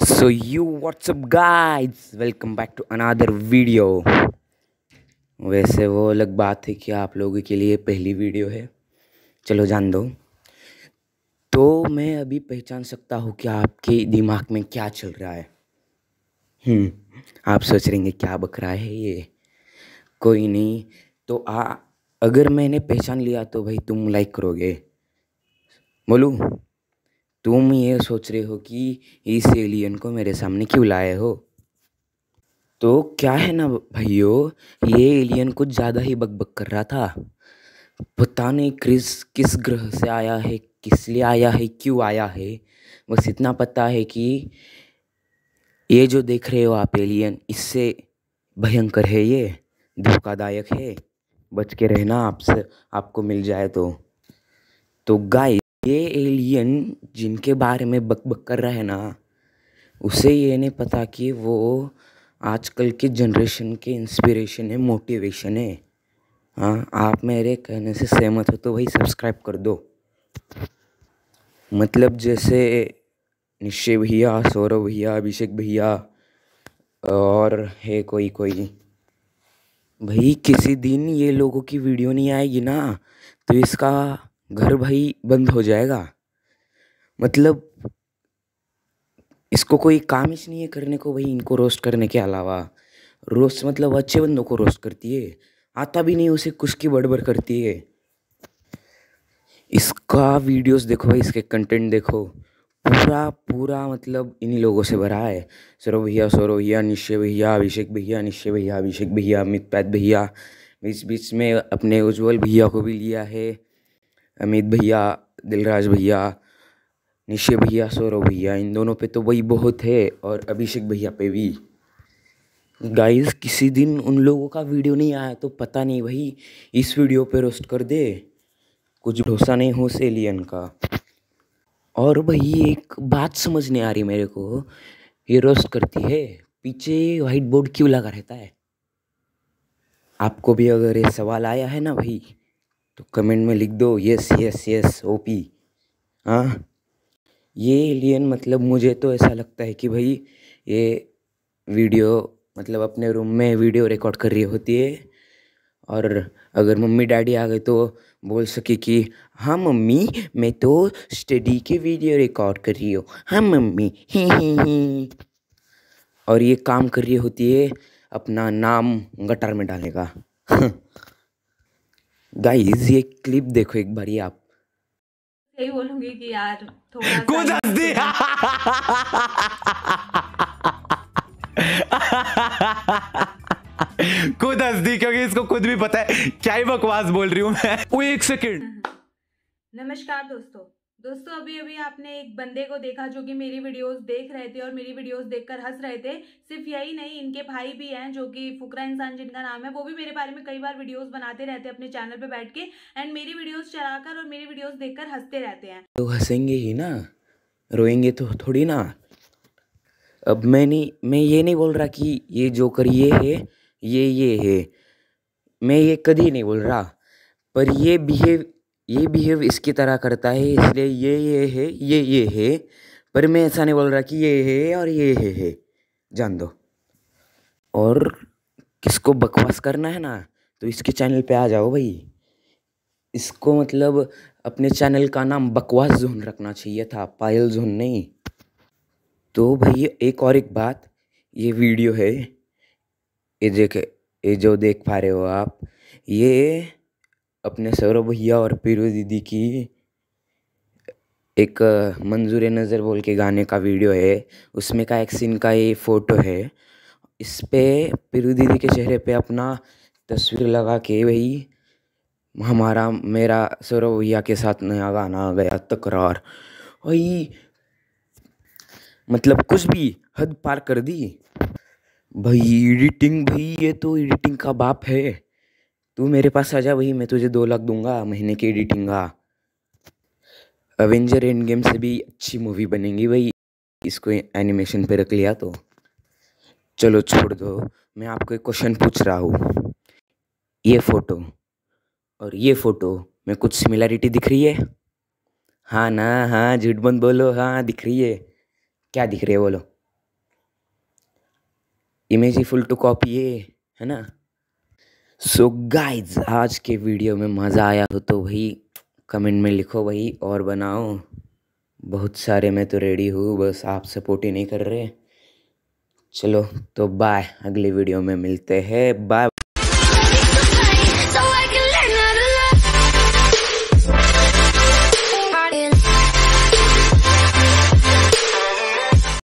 so you what's up guys welcome back to another video वैसे वो अलग बात है कि आप लोगों के लिए पहली वीडियो है चलो जान दो तो मैं अभी पहचान सकता हूँ कि आपके दिमाग में क्या चल रहा है हम्म, आप सोच रहे हैं क्या बकरा है ये कोई नहीं तो आ अगर मैंने पहचान लिया तो भाई तुम लाइक करोगे बोलूँ तुम ये सोच रहे हो कि इस एलियन को मेरे सामने क्यों लाए हो तो क्या है ना भाइयों ये एलियन कुछ ज़्यादा ही बकबक कर रहा था पता नहीं क्रिस किस ग्रह से आया है किस लिए आया है क्यों आया है बस इतना पता है कि ये जो देख रहे हो आप एलियन इससे भयंकर है ये धोखादायक है बच के रहना आपसे आपको मिल जाए तो तो गाइस ये एलियन जिनके बारे में बक बक कर रहा है ना उसे ये नहीं पता कि वो आजकल के जनरेशन के इंस्पिरेशन है मोटिवेशन है हाँ आप मेरे कहने से सहमत हो तो भाई सब्सक्राइब कर दो मतलब जैसे निश्चय भैया सौरभ भैया अभिषेक भैया और है कोई कोई भाई किसी दिन ये लोगों की वीडियो नहीं आएगी ना तो इसका घर भाई बंद हो जाएगा मतलब इसको कोई काम ही नहीं है करने को भाई इनको रोस्ट करने के अलावा रोस्ट मतलब अच्छे बंदों को रोस्ट करती है आता भी नहीं उसे कुछ की बड़बड़ करती है इसका वीडियोस देखो भाई इसके कंटेंट देखो पूरा पूरा मतलब इन्हीं लोगों से भरा है सरो भैया सौरव भैया निश्चय भैया अभिषेक भैया निश्चय भैया अभिषेक भैया अमित पैद भैया बीच बीच में अपने उज्जवल भैया को भी लिया है अमित भैया दिलराज भैया निशे भैया सौरभ भैया इन दोनों पे तो वही बहुत है और अभिषेक भैया पे भी गाइस किसी दिन उन लोगों का वीडियो नहीं आया तो पता नहीं भाई इस वीडियो पे रोस्ट कर दे कुछ भरोसा नहीं हो सेलियन का और भाई एक बात समझ नहीं आ रही मेरे को ये रोस्ट करती है पीछे वाइट बोर्ड क्यों लगा रहता है आपको भी अगर ये सवाल आया है ना भाई तो कमेंट में लिख दो यस यस यस ओपी हाँ ये एलियन मतलब मुझे तो ऐसा लगता है कि भाई ये वीडियो मतलब अपने रूम में वीडियो रिकॉर्ड कर रही होती है और अगर मम्मी डैडी आ गए तो बोल सके कि हाँ मम्मी मैं तो स्टडी की वीडियो रिकॉर्ड कर रही हूँ हाँ मम्मी ही ही ही और ये काम कर रही होती है अपना नाम गटर में डालने का गाइस ये क्लिप देखो एक बारी आप यही बोलूंगी कि यार थोड़ा हंस दी खुद तो- क्योंकि इसको खुद भी पता है क्या ही बकवास बोल रही हूँ मैं वो एक सेकेंड नमस्कार दोस्तों दोस्तों अभी अभी आपने एक बंदे को देखा जो कि मेरी वीडियोस देख रहे थे और मेरी वीडियोस देखकर हंस रहे थे सिर्फ यही नहीं इनके भाई भी हैं जो कि फुकरा इंसान जिनका नाम है वो भी मेरे बारे में कई बार वीडियोस बनाते रहते हैं अपने चैनल पे बैठ के एंड मेरी वीडियोस चलाकर और मेरी वीडियोस देखकर हंसते रहते हैं तो हंसेंगे ही ना रोएंगे तो थोड़ी ना अब मैं नहीं मैं ये नहीं बोल रहा कि ये जोकर ये है ये ये है मैं ये कभी नहीं बोल रहा पर ये बिहेव ये बिहेव इसकी तरह करता है इसलिए ये ये है ये ये है पर मैं ऐसा नहीं बोल रहा कि ये है और ये है है जान दो और किसको बकवास करना है ना तो इसके चैनल पे आ जाओ भाई इसको मतलब अपने चैनल का नाम बकवास जोन रखना चाहिए था पायल जोन नहीं तो भाई एक और एक बात ये वीडियो है ये देख ये जो देख पा रहे हो आप ये अपने सौरभ भैया और पीरू दीदी की एक मंजूर नज़र बोल के गाने का वीडियो है उसमें का एक सीन का ये फ़ोटो है इस पर पीरू दीदी के चेहरे पे अपना तस्वीर लगा के वही हमारा मेरा सौरभ भैया के साथ नया गाना आ गया तकरार वही मतलब कुछ भी हद पार कर दी भाई एडिटिंग भाई ये तो एडिटिंग का बाप है तू मेरे पास आ जा वही मैं तुझे दो लाख दूंगा महीने की एडिटिंग का अवेंजर एंड गेम से भी अच्छी मूवी बनेगी भाई इसको एनिमेशन पे रख लिया तो चलो छोड़ दो मैं आपको एक क्वेश्चन पूछ रहा हूँ ये फ़ोटो और ये फ़ोटो में कुछ सिमिलैरिटी दिख रही है हाँ ना हाँ झूठ बंद बोलो हाँ दिख रही है क्या दिख रही है बोलो इमेज ही फुल टू कॉपी है है ना सो so गाइज आज के वीडियो में मज़ा आया हो तो वही कमेंट में लिखो वही और बनाओ बहुत सारे मैं तो रेडी हूँ बस आप सपोर्ट ही नहीं कर रहे चलो तो बाय अगले वीडियो में मिलते हैं बाय